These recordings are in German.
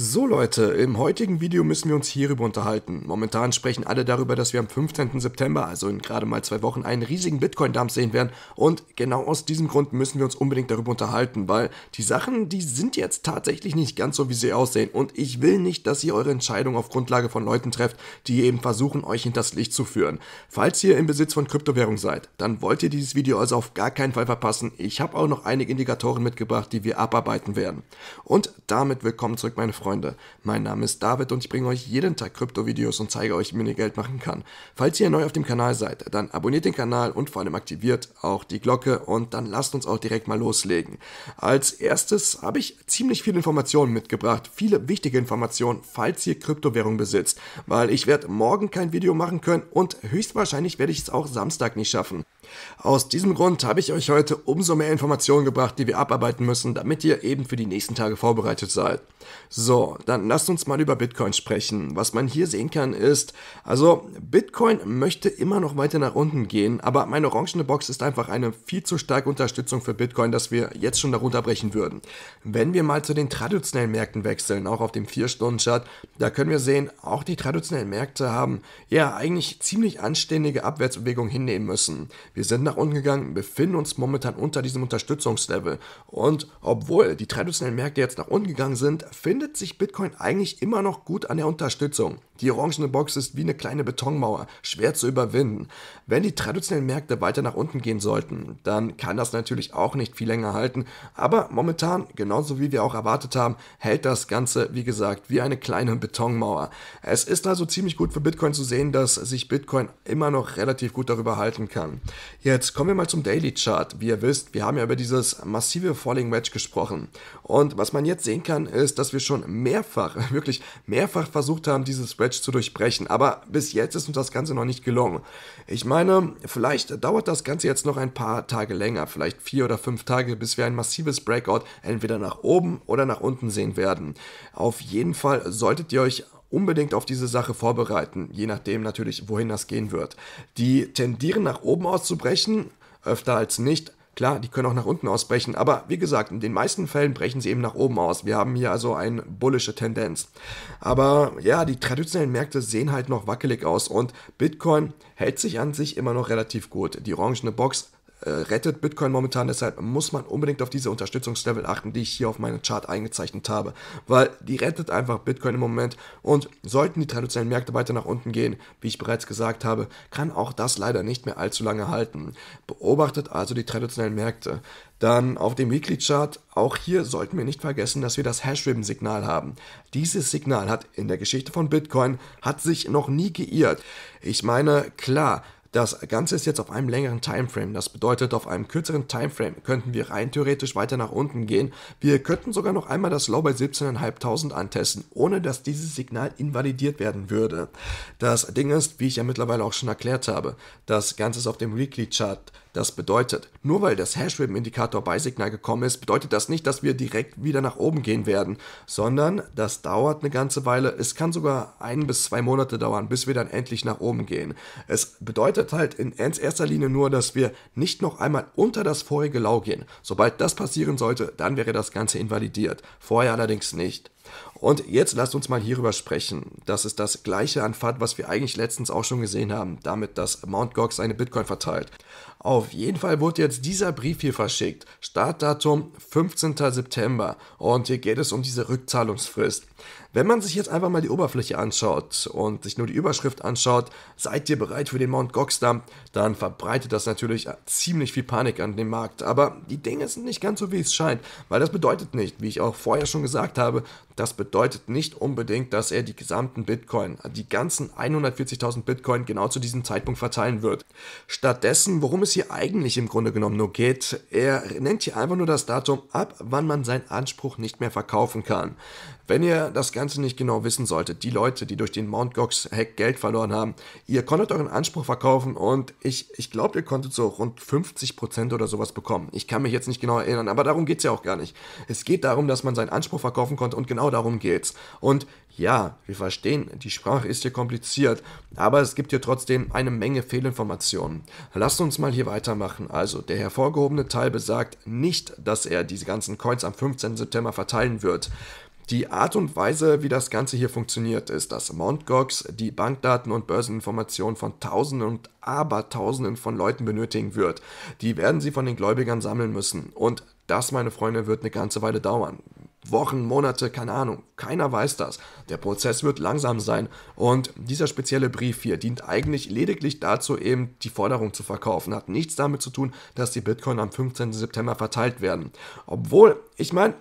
So Leute, im heutigen Video müssen wir uns hierüber unterhalten. Momentan sprechen alle darüber, dass wir am 15. September, also in gerade mal zwei Wochen, einen riesigen Bitcoin-Dump sehen werden. Und genau aus diesem Grund müssen wir uns unbedingt darüber unterhalten, weil die Sachen, die sind jetzt tatsächlich nicht ganz so, wie sie aussehen. Und ich will nicht, dass ihr eure Entscheidung auf Grundlage von Leuten trefft, die eben versuchen, euch hinters Licht zu führen. Falls ihr im Besitz von Kryptowährung seid, dann wollt ihr dieses Video also auf gar keinen Fall verpassen. Ich habe auch noch einige Indikatoren mitgebracht, die wir abarbeiten werden. Und damit willkommen zurück, meine Freunde Freunde. Mein Name ist David und ich bringe euch jeden Tag Krypto-Videos und zeige euch, wie man Geld machen kann. Falls ihr neu auf dem Kanal seid, dann abonniert den Kanal und vor allem aktiviert auch die Glocke und dann lasst uns auch direkt mal loslegen. Als erstes habe ich ziemlich viele Informationen mitgebracht, viele wichtige Informationen, falls ihr Kryptowährung besitzt, weil ich werde morgen kein Video machen können und höchstwahrscheinlich werde ich es auch Samstag nicht schaffen. Aus diesem Grund habe ich euch heute umso mehr Informationen gebracht, die wir abarbeiten müssen, damit ihr eben für die nächsten Tage vorbereitet seid. So, so, dann lasst uns mal über Bitcoin sprechen. Was man hier sehen kann ist, also Bitcoin möchte immer noch weiter nach unten gehen, aber meine orangene Box ist einfach eine viel zu starke Unterstützung für Bitcoin, dass wir jetzt schon darunter brechen würden. Wenn wir mal zu den traditionellen Märkten wechseln, auch auf dem 4-Stunden-Chart, da können wir sehen, auch die traditionellen Märkte haben ja eigentlich ziemlich anständige Abwärtsbewegungen hinnehmen müssen. Wir sind nach unten gegangen, befinden uns momentan unter diesem Unterstützungslevel und obwohl die traditionellen Märkte jetzt nach unten gegangen sind, findet sich Bitcoin eigentlich immer noch gut an der Unterstützung. Die orangene Box ist wie eine kleine Betonmauer, schwer zu überwinden. Wenn die traditionellen Märkte weiter nach unten gehen sollten, dann kann das natürlich auch nicht viel länger halten. Aber momentan, genauso wie wir auch erwartet haben, hält das Ganze, wie gesagt, wie eine kleine Betonmauer. Es ist also ziemlich gut für Bitcoin zu sehen, dass sich Bitcoin immer noch relativ gut darüber halten kann. Jetzt kommen wir mal zum Daily Chart. Wie ihr wisst, wir haben ja über dieses massive Falling Wedge gesprochen. Und was man jetzt sehen kann, ist, dass wir schon mehrfach, wirklich mehrfach versucht haben, dieses Wedge Stretch zu durchbrechen. Aber bis jetzt ist uns das Ganze noch nicht gelungen. Ich meine, vielleicht dauert das Ganze jetzt noch ein paar Tage länger, vielleicht vier oder fünf Tage, bis wir ein massives Breakout entweder nach oben oder nach unten sehen werden. Auf jeden Fall solltet ihr euch unbedingt auf diese Sache vorbereiten, je nachdem natürlich, wohin das gehen wird. Die tendieren nach oben auszubrechen, öfter als nicht, Klar, die können auch nach unten ausbrechen, aber wie gesagt, in den meisten Fällen brechen sie eben nach oben aus. Wir haben hier also eine bullische Tendenz. Aber ja, die traditionellen Märkte sehen halt noch wackelig aus und Bitcoin hält sich an sich immer noch relativ gut. Die orangene Box äh, rettet Bitcoin momentan, deshalb muss man unbedingt auf diese Unterstützungslevel achten, die ich hier auf meinem Chart eingezeichnet habe, weil die rettet einfach Bitcoin im Moment und sollten die traditionellen Märkte weiter nach unten gehen, wie ich bereits gesagt habe, kann auch das leider nicht mehr allzu lange halten. Beobachtet also die traditionellen Märkte. Dann auf dem Weekly Chart, auch hier sollten wir nicht vergessen, dass wir das Hashribben-Signal haben. Dieses Signal hat in der Geschichte von Bitcoin, hat sich noch nie geirrt. Ich meine, klar, das Ganze ist jetzt auf einem längeren Timeframe. Das bedeutet, auf einem kürzeren Timeframe könnten wir rein theoretisch weiter nach unten gehen. Wir könnten sogar noch einmal das Low bei 17.500 antesten, ohne dass dieses Signal invalidiert werden würde. Das Ding ist, wie ich ja mittlerweile auch schon erklärt habe, das Ganze ist auf dem Weekly Chart. Das bedeutet, nur weil das hash im indikator bei Signal gekommen ist, bedeutet das nicht, dass wir direkt wieder nach oben gehen werden, sondern das dauert eine ganze Weile. Es kann sogar ein bis zwei Monate dauern, bis wir dann endlich nach oben gehen. Es bedeutet halt in erster Linie nur, dass wir nicht noch einmal unter das vorige Lau gehen. Sobald das passieren sollte, dann wäre das Ganze invalidiert. Vorher allerdings nicht. Und jetzt lasst uns mal hierüber sprechen. Das ist das gleiche an FAT, was wir eigentlich letztens auch schon gesehen haben, damit dass Mt. Gox seine Bitcoin verteilt. Auf jeden Fall wurde jetzt dieser Brief hier verschickt. Startdatum 15. September. Und hier geht es um diese Rückzahlungsfrist. Wenn man sich jetzt einfach mal die Oberfläche anschaut und sich nur die Überschrift anschaut, seid ihr bereit für den Mount Gox Dump, dann verbreitet das natürlich äh, ziemlich viel Panik an dem Markt. Aber die Dinge sind nicht ganz so, wie es scheint, weil das bedeutet nicht, wie ich auch vorher schon gesagt habe, das bedeutet nicht unbedingt, dass er die gesamten Bitcoin, die ganzen 140.000 Bitcoin genau zu diesem Zeitpunkt verteilen wird. Stattdessen, worum es hier eigentlich im Grunde genommen nur geht, er nennt hier einfach nur das Datum ab, wann man seinen Anspruch nicht mehr verkaufen kann. Wenn ihr das Ganze Ganze nicht genau wissen solltet, die Leute, die durch den Mount Gox-Hack Geld verloren haben, ihr konntet euren Anspruch verkaufen und ich, ich glaube, ihr konntet so rund 50% oder sowas bekommen. Ich kann mich jetzt nicht genau erinnern, aber darum geht es ja auch gar nicht. Es geht darum, dass man seinen Anspruch verkaufen konnte und genau darum geht's. Und ja, wir verstehen, die Sprache ist hier kompliziert, aber es gibt hier trotzdem eine Menge Fehlinformationen. Lasst uns mal hier weitermachen. Also, der hervorgehobene Teil besagt nicht, dass er diese ganzen Coins am 15. September verteilen wird. Die Art und Weise, wie das Ganze hier funktioniert, ist, dass Mt. Gox die Bankdaten und Börseninformationen von Tausenden und Abertausenden von Leuten benötigen wird. Die werden sie von den Gläubigern sammeln müssen. Und das, meine Freunde, wird eine ganze Weile dauern. Wochen, Monate, keine Ahnung. Keiner weiß das. Der Prozess wird langsam sein und dieser spezielle Brief hier dient eigentlich lediglich dazu, eben die Forderung zu verkaufen. Hat nichts damit zu tun, dass die Bitcoin am 15. September verteilt werden. Obwohl, ich meine,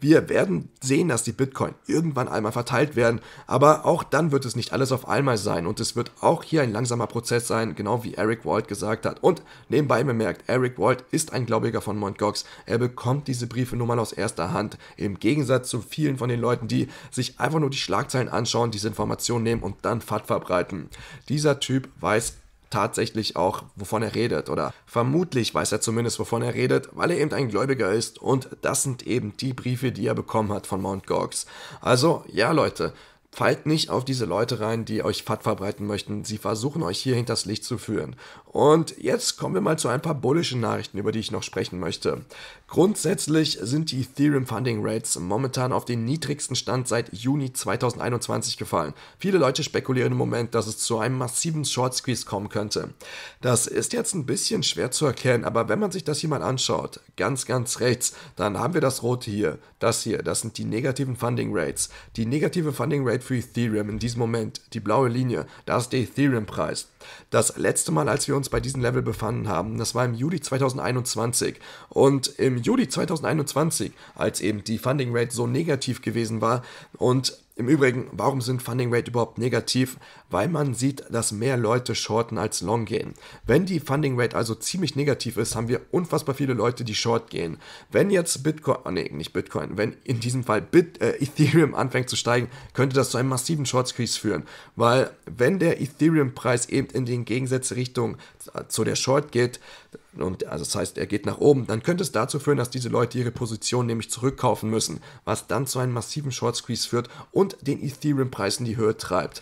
wir werden sehen, dass die Bitcoin irgendwann einmal verteilt werden, aber auch dann wird es nicht alles auf einmal sein und es wird auch hier ein langsamer Prozess sein, genau wie Eric Wald gesagt hat. Und nebenbei bemerkt, Eric Wald ist ein Gläubiger von Mt. Gox. Er bekommt diese Briefe nur mal aus erster Hand. Im Gegenteil Gegensatz zu vielen von den Leuten, die sich einfach nur die Schlagzeilen anschauen, diese Informationen nehmen und dann Fad verbreiten. Dieser Typ weiß tatsächlich auch, wovon er redet oder vermutlich weiß er zumindest, wovon er redet, weil er eben ein Gläubiger ist und das sind eben die Briefe, die er bekommen hat von Mount Gox. Also, ja Leute, fallt nicht auf diese Leute rein, die euch Fad verbreiten möchten. Sie versuchen euch hier hinters Licht zu führen. Und jetzt kommen wir mal zu ein paar bullischen Nachrichten, über die ich noch sprechen möchte. Grundsätzlich sind die Ethereum Funding Rates momentan auf den niedrigsten Stand seit Juni 2021 gefallen. Viele Leute spekulieren im Moment, dass es zu einem massiven Short Squeeze kommen könnte. Das ist jetzt ein bisschen schwer zu erkennen, aber wenn man sich das hier mal anschaut, ganz, ganz rechts, dann haben wir das rote hier, das hier, das sind die negativen Funding Rates. Die negative Funding Rate für Ethereum in diesem Moment, die blaue Linie, das ist der Ethereum Preis. Das letzte Mal, als wir uns bei diesem Level befanden haben, das war im Juli 2021 und im Juli 2021, als eben die Funding Rate so negativ gewesen war und im Übrigen, warum sind Funding Rate überhaupt negativ? Weil man sieht, dass mehr Leute shorten als long gehen. Wenn die Funding Rate also ziemlich negativ ist, haben wir unfassbar viele Leute, die short gehen. Wenn jetzt Bitcoin, oh nee, nicht Bitcoin, wenn in diesem Fall Bit, äh, Ethereum anfängt zu steigen, könnte das zu einem massiven Short Squeeze führen. Weil wenn der Ethereum-Preis eben in den entgegengesetzte Richtung äh, zu der Short geht, und also das heißt, er geht nach oben, dann könnte es dazu führen, dass diese Leute ihre Position nämlich zurückkaufen müssen, was dann zu einem massiven Short Squeeze führt und und den Ethereum-Preis in die Höhe treibt.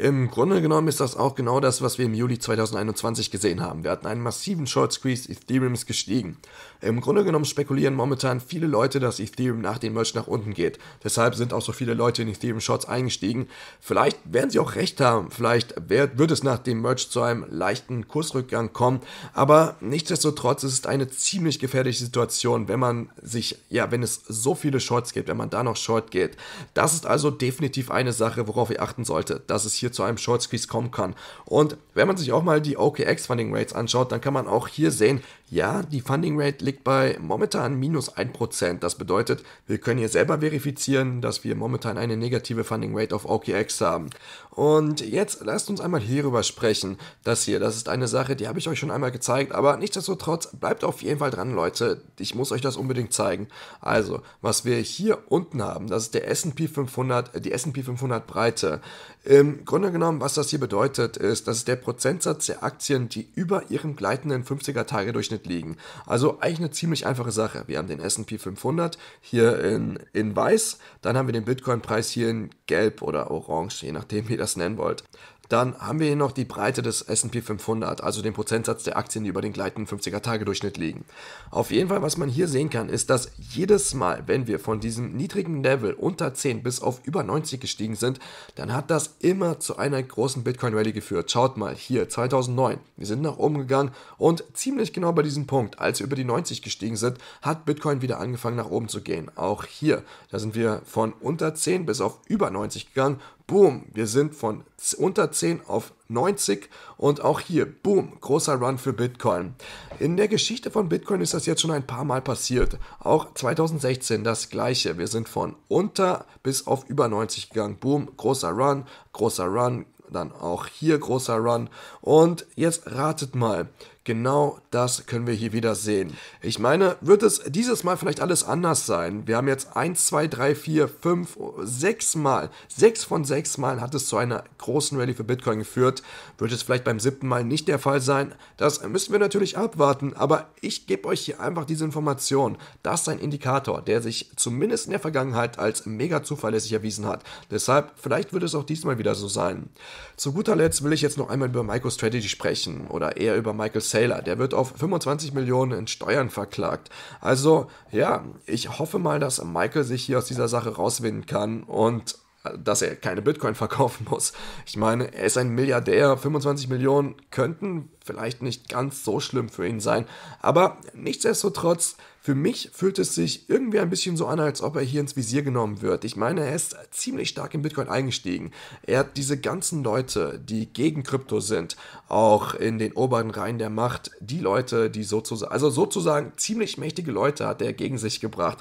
Im Grunde genommen ist das auch genau das, was wir im Juli 2021 gesehen haben. Wir hatten einen massiven Short Squeeze, Ethereum ist gestiegen. Im Grunde genommen spekulieren momentan viele Leute, dass Ethereum nach dem Merch nach unten geht. Deshalb sind auch so viele Leute in Ethereum Shorts eingestiegen. Vielleicht werden sie auch recht haben, vielleicht wird es nach dem Merch zu einem leichten Kursrückgang kommen, aber nichtsdestotrotz ist es eine ziemlich gefährliche Situation, wenn man sich, ja, wenn es so viele Shorts gibt, wenn man da noch Short geht. Das ist also definitiv eine Sache, worauf ihr achten sollte, dass es hier hier zu einem Short Squeeze kommen kann. Und wenn man sich auch mal die OKX Funding Rates anschaut, dann kann man auch hier sehen, ja, die Funding Rate liegt bei momentan minus 1%. Das bedeutet, wir können hier selber verifizieren, dass wir momentan eine negative Funding Rate auf OKX haben. Und jetzt lasst uns einmal hierüber sprechen. Das hier, das ist eine Sache, die habe ich euch schon einmal gezeigt, aber nichtsdestotrotz bleibt auf jeden Fall dran, Leute. Ich muss euch das unbedingt zeigen. Also, was wir hier unten haben, das ist der S&P 500, äh, die S&P 500 Breite. Im Grunde genommen, was das hier bedeutet, ist, dass ist der Prozentsatz der Aktien, die über ihrem gleitenden 50er-Tage-Durchschnitt Durchschnitt liegen. Also eigentlich eine ziemlich einfache Sache. Wir haben den SP 500 hier in, in weiß, dann haben wir den Bitcoin-Preis hier in gelb oder orange, je nachdem, wie ihr das nennen wollt. Dann haben wir hier noch die Breite des S&P 500, also den Prozentsatz der Aktien, die über den gleitenden 50er-Tage-Durchschnitt liegen. Auf jeden Fall, was man hier sehen kann, ist, dass jedes Mal, wenn wir von diesem niedrigen Level unter 10 bis auf über 90 gestiegen sind, dann hat das immer zu einer großen Bitcoin-Rally geführt. Schaut mal, hier 2009, wir sind nach oben gegangen und ziemlich genau bei diesem Punkt, als wir über die 90 gestiegen sind, hat Bitcoin wieder angefangen nach oben zu gehen. Auch hier, da sind wir von unter 10 bis auf über 90 gegangen, Boom, wir sind von unter 10 auf 90 und auch hier, boom, großer Run für Bitcoin. In der Geschichte von Bitcoin ist das jetzt schon ein paar Mal passiert. Auch 2016 das gleiche. Wir sind von unter bis auf über 90 gegangen. Boom, großer Run, großer Run, dann auch hier großer Run. Und jetzt ratet mal, Genau das können wir hier wieder sehen. Ich meine, wird es dieses Mal vielleicht alles anders sein? Wir haben jetzt 1, 2, 3, 4, 5, 6 Mal, 6 von 6 Mal hat es zu einer großen Rallye für Bitcoin geführt. Wird es vielleicht beim siebten Mal nicht der Fall sein? Das müssen wir natürlich abwarten, aber ich gebe euch hier einfach diese Information. Das ist ein Indikator, der sich zumindest in der Vergangenheit als mega zuverlässig erwiesen hat. Deshalb, vielleicht wird es auch diesmal wieder so sein. Zu guter Letzt will ich jetzt noch einmal über MicroStrategy sprechen oder eher über Michael Sailor. Der wird auf 25 Millionen in Steuern verklagt. Also ja, ich hoffe mal, dass Michael sich hier aus dieser Sache rauswinden kann und äh, dass er keine Bitcoin verkaufen muss. Ich meine, er ist ein Milliardär, 25 Millionen könnten vielleicht nicht ganz so schlimm für ihn sein, aber nichtsdestotrotz für mich fühlt es sich irgendwie ein bisschen so an, als ob er hier ins Visier genommen wird. Ich meine, er ist ziemlich stark in Bitcoin eingestiegen. Er hat diese ganzen Leute, die gegen Krypto sind, auch in den oberen Reihen der Macht, die Leute, die sozusagen, also sozusagen ziemlich mächtige Leute hat er gegen sich gebracht.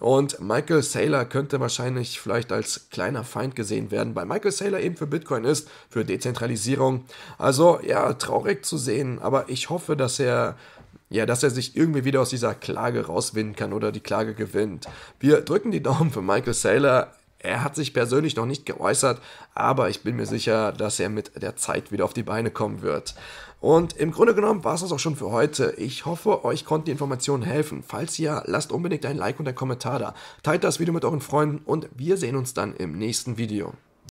Und Michael Saylor könnte wahrscheinlich vielleicht als kleiner Feind gesehen werden, weil Michael Saylor eben für Bitcoin ist, für Dezentralisierung. Also ja, traurig zu sehen, aber ich hoffe, dass er ja, dass er sich irgendwie wieder aus dieser Klage rauswinden kann oder die Klage gewinnt. Wir drücken die Daumen für Michael Saylor. Er hat sich persönlich noch nicht geäußert, aber ich bin mir sicher, dass er mit der Zeit wieder auf die Beine kommen wird. Und im Grunde genommen war es das auch schon für heute. Ich hoffe, euch konnten die Informationen helfen. Falls ja, lasst unbedingt ein Like und ein Kommentar da. Teilt das Video mit euren Freunden und wir sehen uns dann im nächsten Video.